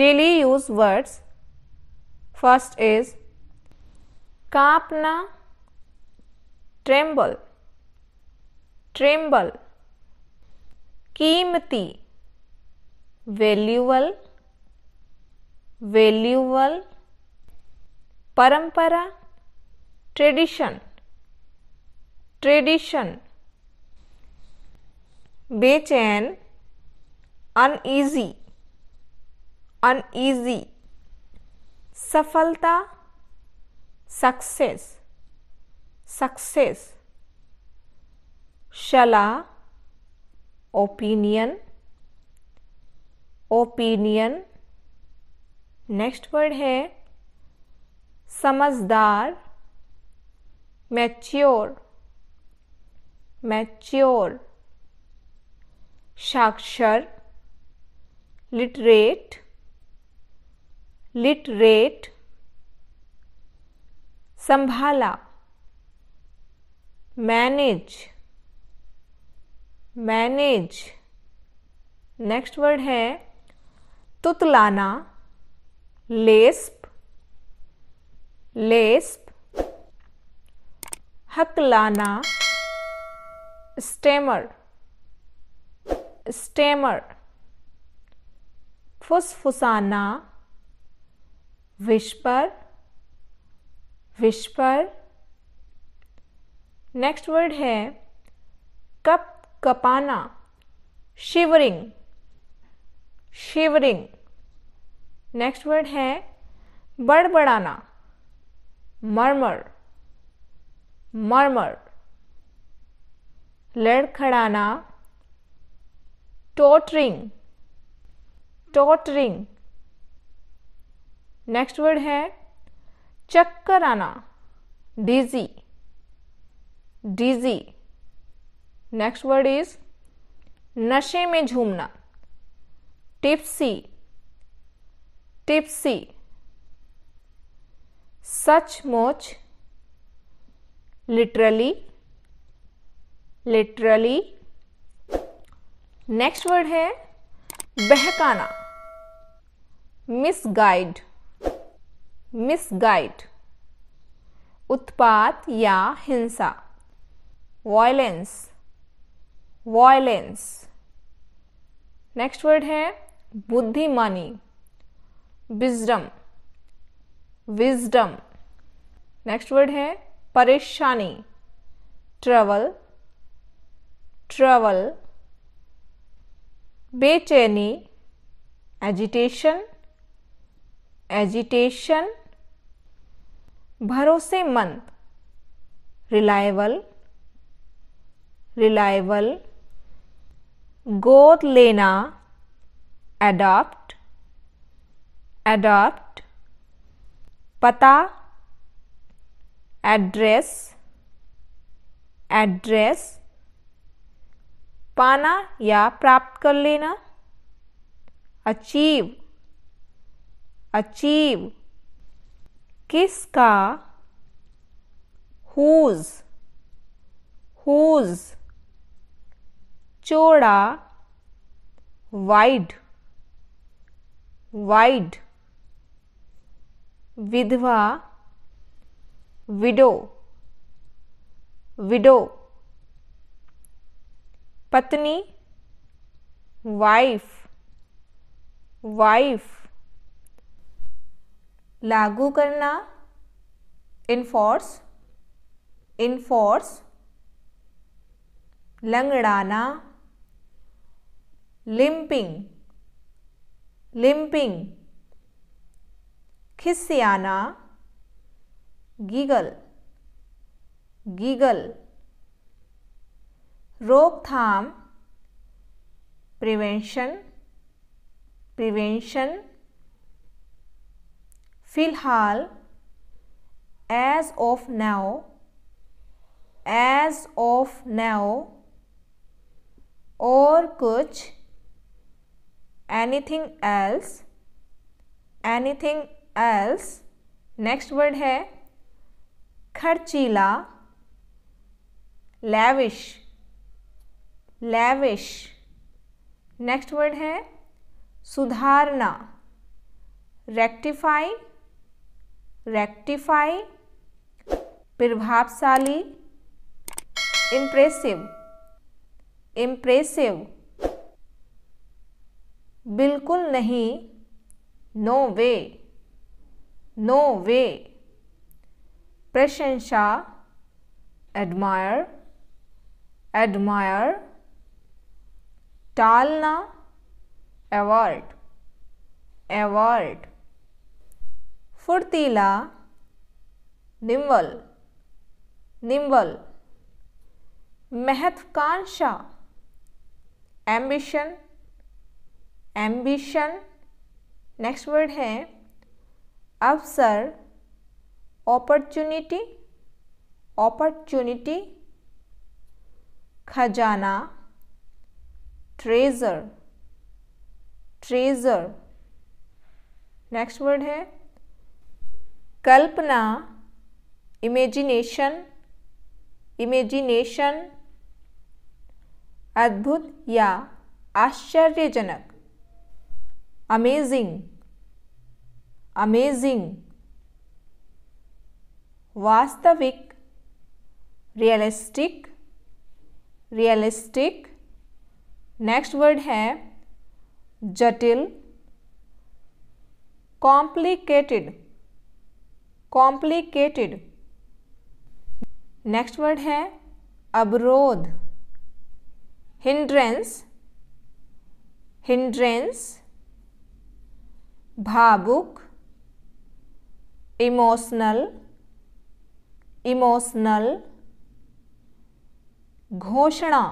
Daily use words first is कांपना tremble tremble कीमती वैल्यूअल वैल्यूअल परंपरा tradition tradition बेचैन अनईजी अनईजी सफलता success success शला opinion opinion next word है समझदार मैच्योर मैच्योर साक्षर लिटरेट लिटरेट संभाला मैनेज मैनेज नेक्स्ट वर्ड है तुतलाना लेस्प लेस्प हकलाना स्टेमर स्टेमर फुसफुसाना विश्पर विश्पर नेक्स्ट वर्ड है cup कपाना shivering shivering next word है बड़बड़ाना मरमर मरमर लड़खड़ाना टोटरिंग टोटरिंग नेक्स्ट वर्ड है चक्कर आना dizzy dizzy next word is नशे में झूमना टिप्सी टिप्सी सचमुच लिटरली लिटरली नेक्स्ट वर्ड है बहकाना मिस गाइड मिसगाइड उत्पात या हिंसा वॉयलेंस वॉयलेंस नेक्स्ट वर्ड है बुद्धिमानी विजडम विजडम नेक्स्ट वर्ड है परेशानी ट्रवल ट्रवल बेचैनी एजिटेशन एजिटेशन भरोसेमंद रिलायबल रिलायबल गोद लेना एडॉप्ट एडॉप्ट पता एड्रेस एड्रेस पाना या प्राप्त कर लेना अचीव अचीव किसका हुज हुज चौड़ा वाइड वाइड विधवा विडो विडो पत्नी वाइफ वाइफ लागू करना इन्फोर्स इन्फोर्स लंगड़ाना लिम्पिंग लिम्पिंग खिसियाना गीगल गीगल रोकथाम प्रिवेंशन प्रिवेंशन फिलहाल as of now as of now और कुछ anything else anything else next word है खर्चीला लैविश लैविश नेक्स्ट वर्ड है सुधारना रेक्टिफाई रेक्टिफाई प्रभावशाली इम्प्रेसिव इम्प्रेसिव बिल्कुल नहीं नो वे नो वे प्रशंसा एडमायर एडमायर टालना एवर्ड एवर्ड फुर्तीला निम्बल निम्बल महत्वाकांक्षा एम्बिशन एम्बिशन नेक्स्ट वर्ड है अवसर अपॉर्चुनिटी अपॉर्चुनिटी खजाना ट्रेजर ट्रेजर नेक्स्ट वर्ड है कल्पना इमेजिनेशन इमेजिनेशन अद्भुत या आश्चर्यजनक अमेजिंग अमेजिंग वास्तविक रियलिस्टिक रियलिस्टिक नेक्स्ट वर्ड है जटिल कॉम्प्लिकेटेड कॉम्प्लिकेटेड नेक्स्ट वर्ड है अवरोध हिंड्रेंस हिंड्रेंस भावुक इमोशनल इमोशनल घोषणा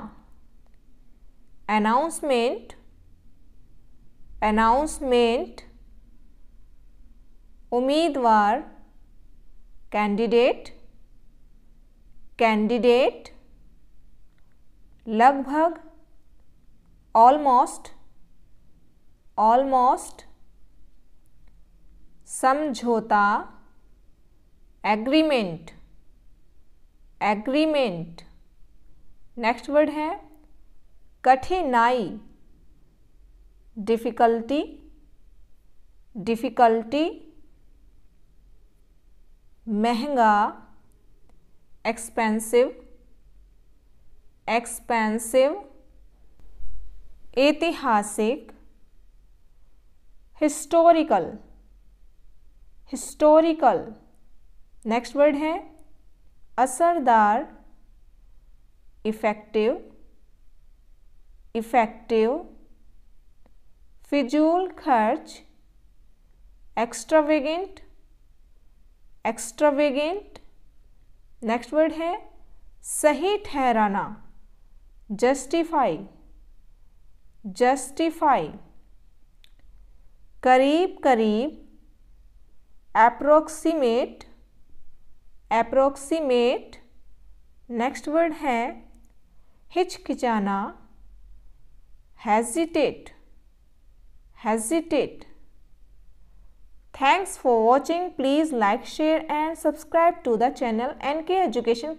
अनाउंसमेंट अनाउंसमेंट उम्मीदवार कैंडिडेट कैंडिडेट लगभग ऑलमोस्ट ऑलमोस्ट समझौता एग्रीमेंट एग्रीमेंट नेक्स्ट वर्ड है कठिनाई डिफ़िकल्टी डिफ़िकल्टी महंगा एक्सपेंसिव एक्सपेंसिव ऐतिहासिक हिस्टोरिकल हिस्टोरिकल नेक्स्ट वर्ड है असरदार इफेक्टिव इफेक्टिव फिजूल खर्च एक्स्ट्रावेगेंट एक्स्ट्रावेगेंट नेक्स्ट वर्ड है सही ठहराना जस्टिफाई जस्टिफाई करीब करीब अप्रोक्सीमेट अप्रोक्सीमेट नेक्स्ट वर्ड है हिचकिचाना hesitate hesitate Thanks for watching. Please like, share and subscribe to the channel NK Education.